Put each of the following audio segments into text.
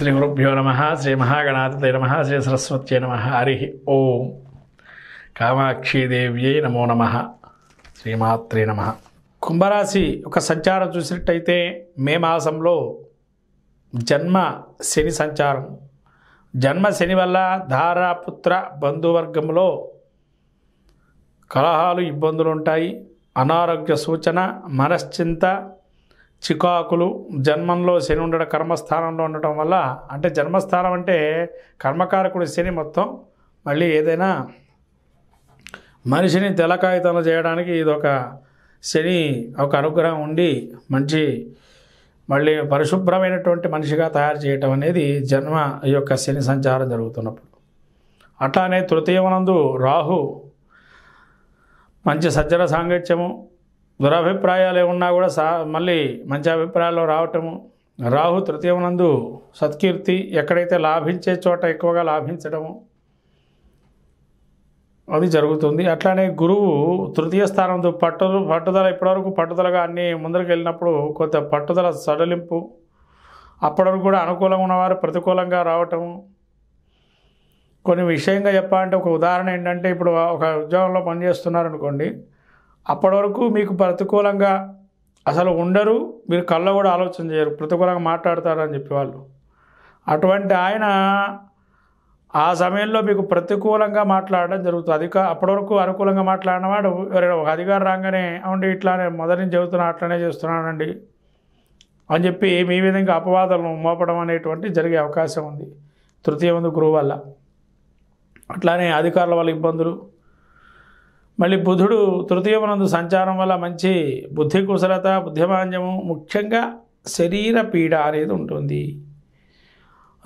శ్రీ గురుభ్యో నమ శ్రీ మహాగణాధిపతి నమ శ్రీ సరస్వత్యై నమ హరి ఓం కామాక్షీదేవ్యై నమో నమ శ్రీమాత్రే నమ కుంభరాశి ఒక సంచారం చూసినట్టయితే మే మాసంలో జన్మ శని సంచారం జన్మ శని వల్ల ధారాపుత్ర బంధువర్గంలో కలహాలు ఇబ్బందులు ఉంటాయి అనారోగ్య సూచన మనశ్చింత చికాకులు జన్మంలో శని ఉండడం కర్మస్థానంలో ఉండటం వల్ల అంటే జన్మస్థానం అంటే కర్మకారకుడు శని మొత్తం మళ్ళీ ఏదైనా మనిషిని తెల్ల చేయడానికి ఇది ఒక శని ఒక అనుగ్రహం ఉండి మంచి మళ్ళీ పరిశుభ్రమైనటువంటి మనిషిగా తయారు చేయటం అనేది జన్మ ఈ యొక్క శని సంచారం జరుగుతున్నప్పుడు అట్లానే తృతీయమనందు రాహు మంచి సజ్జన సాంగత్యము దురభిప్రాయాలు ఏమున్నా కూడా సా మళ్ళీ మంచి అభిప్రాయాలు రావటము రాహు తృతీయమునందు సత్కీర్తి ఎక్కడైతే లాభించే చోట ఎక్కువగా లాభించడము అది జరుగుతుంది అట్లానే గురువు తృతీయ స్థానంతో పట్టుదల పట్టుదల ఇప్పటివరకు పట్టుదలగా అన్ని ముందరికి వెళ్ళినప్పుడు కొంత పట్టుదల సడలింపు అప్పటివరకు కూడా అనుకూలంగా ఉన్నవారు ప్రతికూలంగా రావటము కొన్ని విషయంగా చెప్పాలంటే ఒక ఉదాహరణ ఏంటంటే ఇప్పుడు ఒక ఉద్యోగంలో పనిచేస్తున్నారనుకోండి అప్పటి వరకు మీకు ప్రతికూలంగా అసలు ఉండరు మీరు కళ్ళ కూడా ఆలోచన చేయరు ప్రతికూలంగా మాట్లాడతారు అని చెప్పేవాళ్ళు అటువంటి ఆయన ఆ సమయంలో మీకు ప్రతికూలంగా మాట్లాడడం జరుగుతుంది అధిక అప్పటి వరకు అనుకూలంగా మాట్లాడినవాడు ఎవరైనా ఒక అధికారం రాగానే అవండి ఇట్లానే మొదటి నుంచి చెబుతున్నా అట్లనే చేస్తున్నానండి అని చెప్పి మీ విధంగా అపవాదాలను మోపడం అనేటువంటి జరిగే అవకాశం ఉంది తృతీయ ముందు గురువు వల్ల అట్లానే అధికారుల వల్ల ఇబ్బందులు మళ్ళీ బుధుడు తృతీయమునందు సంచారం వల్ల మంచి బుద్ధి కుశలత బుద్ధిమాంద్యము ముఖ్యంగా శరీర పీడ అనేది ఉంటుంది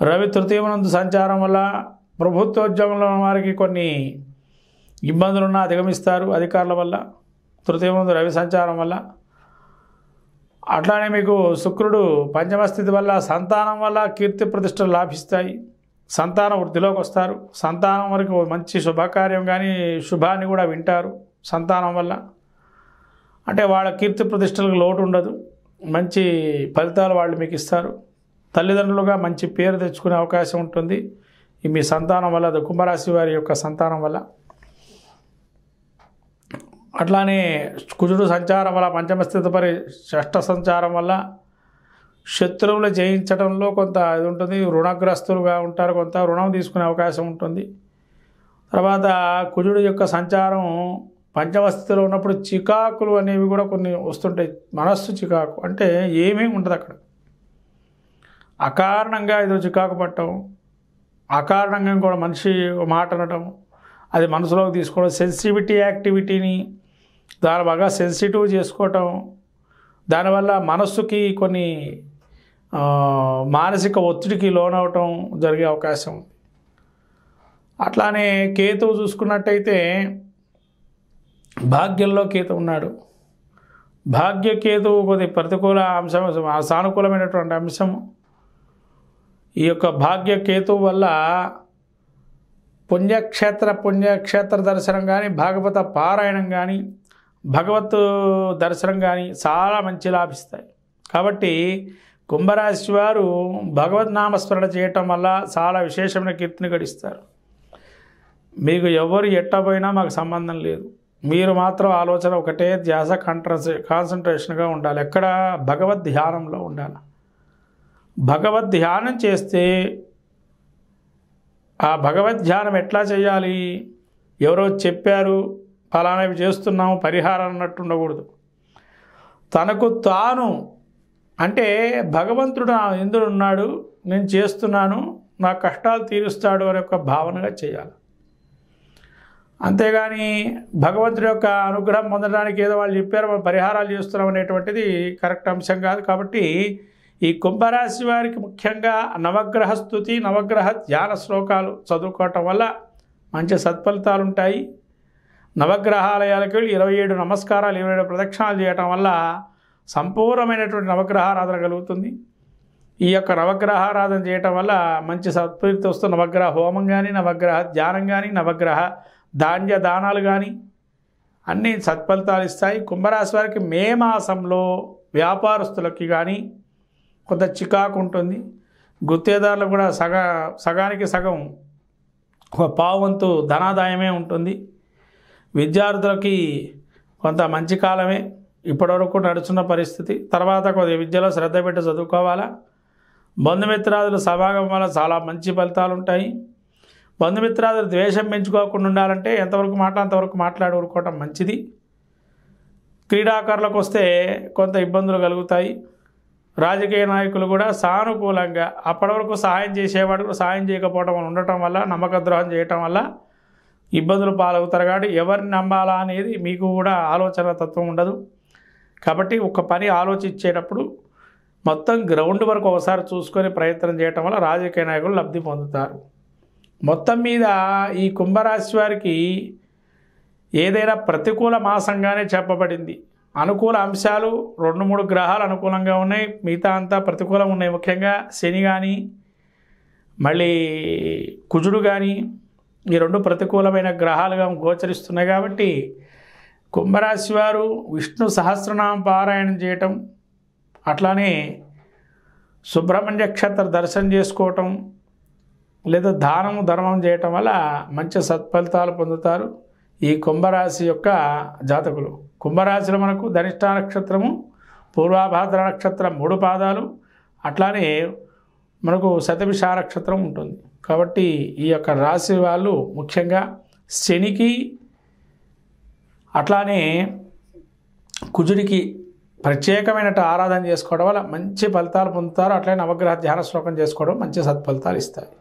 రవి తృతీయమునందు సంచారం వల్ల ఉన్న వారికి కొన్ని ఇబ్బందులున్న అధిగమిస్తారు అధికారుల వల్ల తృతీయముందు రవి సంచారం వల్ల అట్లానే మీకు శుక్రుడు పంచమస్థితి వల్ల సంతానం వల్ల కీర్తి ప్రతిష్టలు లాభిస్తాయి సంతానం వృద్ధిలోకి వస్తారు సంతానం వరకు మంచి శుభకార్యం కానీ శుభాన్ని కూడా వింటారు సంతానం వల్ల అంటే వాళ్ళ కీర్తి ప్రతిష్టలకు లోటు ఉండదు మంచి ఫలితాలు వాళ్ళు మీకు ఇస్తారు తల్లిదండ్రులుగా మంచి పేరు తెచ్చుకునే అవకాశం ఉంటుంది మీ సంతానం వల్ల కుంభరాశి వారి యొక్క సంతానం వల్ల అట్లానే కుజుడు సంచారం వల్ల పంచమ స్థితపరి షష్ట సంచారం వల్ల శత్రువులు జయించడంలో కొంత ఇది ఉంటుంది రుణగ్రస్తులుగా ఉంటారు కొంత రుణం తీసుకునే అవకాశం ఉంటుంది తర్వాత కుజుడు యొక్క సంచారం పంచవస్థితిలో ఉన్నప్పుడు చికాకులు అనేవి కూడా కొన్ని వస్తుంటాయి మనస్సు చికాకు అంటే ఏమీ ఉండదు అక్కడ అకారణంగా ఏదో చికాకు పట్టడం అకారణంగా కూడా మనిషి మాట అనడం అది మనసులోకి తీసుకోవడం సెన్సిటివిటీ యాక్టివిటీని దాని బాగా సెన్సిటివ్ చేసుకోవటం దానివల్ల మనస్సుకి కొన్ని మానసిక ఒత్తిడికి లోనవటం జరిగే అవకాశం ఉంది అట్లానే కేతువు చూసుకున్నట్టయితే భాగ్యంలో కేతు ఉన్నాడు కేతువు కొద్ది ప్రతికూల అంశం సానుకూలమైనటువంటి అంశం ఈ యొక్క భాగ్యకేతువు వల్ల పుణ్యక్షేత్ర పుణ్యక్షేత్ర దర్శనం కానీ భాగవత పారాయణం కానీ భగవత్ దర్శనం కానీ చాలా మంచి లాభిస్తాయి కాబట్టి కుంభరాశి వారు భగవద్నామస్మరణ చేయటం వల్ల చాలా విశేషమైన కీర్తిని గడిస్తారు మీకు ఎవరు ఎట్టబోయినా మాకు సంబంధం లేదు మీరు మాత్రం ఆలోచన ఒకటే ధ్యాస కంట్రస్ కాన్సన్ట్రేషన్గా ఉండాలి ఎక్కడ భగవద్ ధ్యానంలో ఉండాలి భగవద్ ధ్యానం చేస్తే ఆ భగవద్ ధ్యానం ఎట్లా చేయాలి ఎవరో చెప్పారు ఫలానవి చేస్తున్నాము పరిహారం అన్నట్టు ఉండకూడదు తనకు తాను అంటే భగవంతుడు నా ఎందుడు ఉన్నాడు నేను చేస్తున్నాను నా కష్టాలు తీరుస్తాడు అనే ఒక భావనగా చేయాలి అంతేగాని భగవంతుడి యొక్క అనుగ్రహం పొందడానికి ఏదో వాళ్ళు చెప్పారు మనం పరిహారాలు చేస్తున్నాం అనేటువంటిది కరెక్ట్ అంశం కాదు కాబట్టి ఈ కుంభరాశి వారికి ముఖ్యంగా నవగ్రహ స్థుతి నవగ్రహ ధ్యాన శ్లోకాలు చదువుకోవటం వల్ల మంచి సత్ఫలితాలు ఉంటాయి నవగ్రహాలయాలకు వెళ్ళి ఇరవై ఏడు నమస్కారాలు ఇరవై ఏడు ప్రదక్షిణాలు చేయటం వల్ల సంపూర్ణమైనటువంటి నవగ్రహారాధన కలుగుతుంది ఈ యొక్క నవగ్రహారాధన చేయటం వల్ల మంచి సత్పీర్తి వస్తున్న నవగ్రహ హోమం కానీ నవగ్రహ ధ్యానం కానీ నవగ్రహ ధాన్య దానాలు కానీ అన్ని సత్ఫలితాలు ఇస్తాయి కుంభరాశి వారికి మే మాసంలో వ్యాపారస్తులకి కానీ కొంత చికాకు ఉంటుంది గుత్తేదారులు కూడా సగ సగానికి సగం పావంతు ధనాదాయమే ఉంటుంది విద్యార్థులకి కొంత మంచి కాలమే ఇప్పటివరకు నడుచున్న పరిస్థితి తర్వాత కొద్ది విద్యలో శ్రద్ధ పెట్టి చదువుకోవాలా బంధుమిత్రాదులు సమాగమం వల్ల చాలా మంచి ఫలితాలు ఉంటాయి బంధుమిత్రాదులు ద్వేషం పెంచుకోకుండా ఉండాలంటే ఎంతవరకు మాట అంతవరకు మాట్లాడి ఊరుకోవటం మంచిది క్రీడాకారులకు వస్తే కొంత ఇబ్బందులు కలుగుతాయి రాజకీయ నాయకులు కూడా సానుకూలంగా అప్పటివరకు సహాయం చేసేవాడు కూడా సహాయం చేయకపోవడం ఉండటం వల్ల నమ్మకద్రోహం చేయటం వల్ల ఇబ్బందులు పాలవుతారు కాబట్టి ఎవరిని నమ్మాలా అనేది మీకు కూడా ఆలోచన తత్వం ఉండదు కాబట్టి ఒక పని ఆలోచించేటప్పుడు మొత్తం గ్రౌండ్ వరకు ఒకసారి చూసుకొని ప్రయత్నం చేయటం వల్ల రాజకీయ నాయకులు లబ్ధి పొందుతారు మొత్తం మీద ఈ కుంభరాశి వారికి ఏదైనా ప్రతికూల మాసంగానే చెప్పబడింది అనుకూల అంశాలు రెండు మూడు గ్రహాలు అనుకూలంగా ఉన్నాయి మిగతా అంతా ప్రతికూలం ఉన్నాయి ముఖ్యంగా శని కానీ మళ్ళీ కుజుడు కానీ ఈ రెండు ప్రతికూలమైన గ్రహాలుగా గోచరిస్తున్నాయి కాబట్టి కుంభరాశి వారు విష్ణు సహస్రనామ పారాయణం చేయటం అట్లానే సుబ్రహ్మణ్య క్షేత్ర దర్శనం చేసుకోవటం లేదా దానము ధర్మం చేయటం వల్ల మంచి సత్ఫలితాలు పొందుతారు ఈ కుంభరాశి యొక్క జాతకులు కుంభరాశిలో మనకు ధనిష్ట నక్షత్రము పూర్వాభాద్ర నక్షత్రం మూడు పాదాలు అట్లానే మనకు శతభిష నక్షత్రం ఉంటుంది కాబట్టి ఈ యొక్క రాశి వాళ్ళు ముఖ్యంగా శనికి అట్లానే కుజుడికి ప్రత్యేకమైన ఆరాధన చేసుకోవడం వల్ల మంచి ఫలితాలు పొందుతారు అట్లనే నవగ్రహ ధ్యాన శ్లోకం చేసుకోవడం మంచి సత్ఫలితాలు ఇస్తాయి